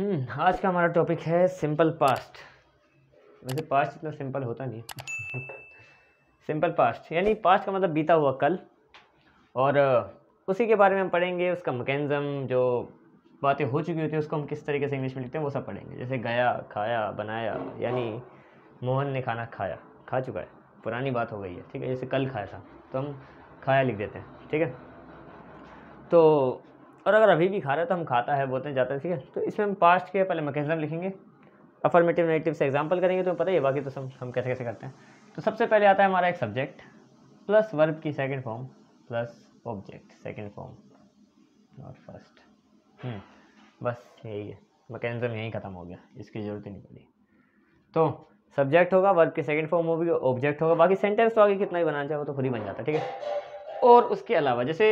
हम्म, आज का हमारा टॉपिक है सिंपल पास्ट वैसे पास्ट इतना सिंपल होता नहीं सिंपल पास्ट यानी पास्ट का मतलब बीता हुआ कल और उसी के बारे में हम पढ़ेंगे उसका मकैनिज़म जो बातें हो चुकी होती हैं उसको हम किस तरीके से इंग्लिश में लिखते हैं वो सब पढ़ेंगे जैसे गया खाया बनाया यानी मोहन ने खाना खाया खा चुका है पुरानी बात हो गई है ठीक है जैसे कल खाया था तो हम खाया लिख देते हैं ठीक है तो और अगर अभी भी खा रहा है तो हम खाता है बोलते हैं जाते ठीक है तो इसमें हम पास्ट के पहले मैकेनिज्म लिखेंगे अफर्मेटिव नेगेटिव से एग्जाम्पल करेंगे तो पता ही बाकी तो सब हम कैसे कैसे करते हैं तो सबसे पहले आता है हमारा एक सब्जेक्ट प्लस वर्ब की second form plus object second form और फर्स्ट बस यही है मैकेनिज्म यहीं ख़त्म हो गया इसकी ज़रूरत ही नहीं पड़ी तो सब्जेक्ट होगा वर्ब की सेकंड फॉर्म होगी ऑब्जेक्ट होगा बाकी सेंटेंस तो आगे कितना ही बनाना चाहे वो तो खुद ही बन जाता है ठीक है और उसके अलावा जैसे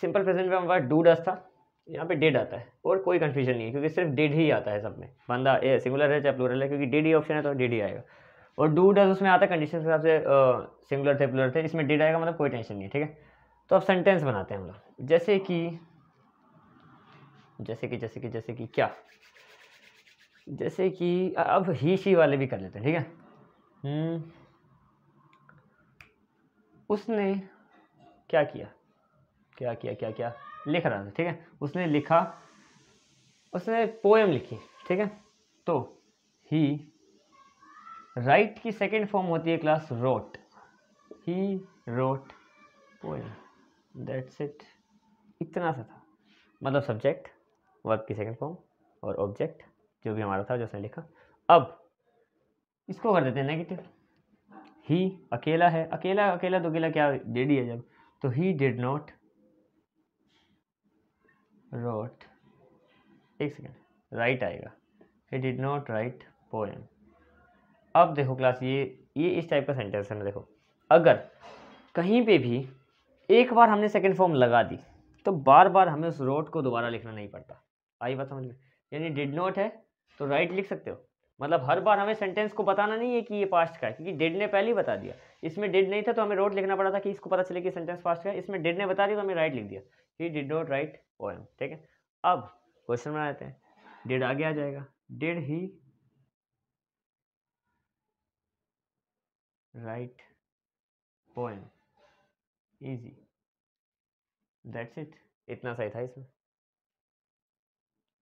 सिंपल प्रेजेंट में हमारे डू डस था यहाँ पे डेड आता है और कोई कन्फ्यूजन नहीं है क्योंकि सिर्फ डेड ही आता है सब में बंदा ए सिंगुलर है चाहे प्लूरल है क्योंकि डेड ही ऑप्शन है तो डेड ही आएगा और डू डज उसमें आता है कंडीशन के हिसाब से सिंगुलर थे प्लूरल थे इसमें डेड आएगा मतलब कोई टेंशन नहीं है ठीक है तो अब सेंटेंस बनाते हैं हम लोग जैसे कि जैसे कि जैसे कि जैसे कि क्या जैसे कि अब ही शी वाले भी कर लेते हैं ठीक है हम्म। उसने क्या किया क्या किया क्या क्या लिख रहा था ठीक है उसने लिखा उसने पोएम लिखी ठीक है तो ही राइट की सेकेंड फॉर्म होती है class wrote he wrote poem that's it इतना सा था मतलब सब्जेक्ट वर्क की सेकेंड फॉर्म और ऑब्जेक्ट जो भी हमारा था जो उसने लिखा अब इसको कर देते हैं नेगेटिव ही अकेला है अकेला अकेला तो अकेला क्या डेडी है जब तो ही डिड नॉट रोट एक सेकेंड राइट आएगा he did not write poem अब देखो क्लास ये ये इस टाइप का सेंटेंस है ना देखो अगर कहीं पे भी एक बार हमने सेकेंड फॉर्म लगा दी तो बार बार हमें उस रोट को दोबारा लिखना नहीं पड़ता आई बात समझ में यानी डिड नॉट है तो राइट लिख सकते हो मतलब हर बार हमें सेंटेंस को बताना नहीं है कि ये पास्ट का है क्योंकि डेड ने पहले ही बता दिया इसमें डेड नहीं था तो हमें रोड लिखना पड़ा था कि इसको पता चले कि सेंटेंस पास्ट का है इसमें डेड ने बता दिया तो हमें राइट लिख दिया he did not write poem ठीक है अब क्वेश्चन बना लेते हैं डेड आगे आ जाएगा did he write poem easy that's it इतना सही था इसमें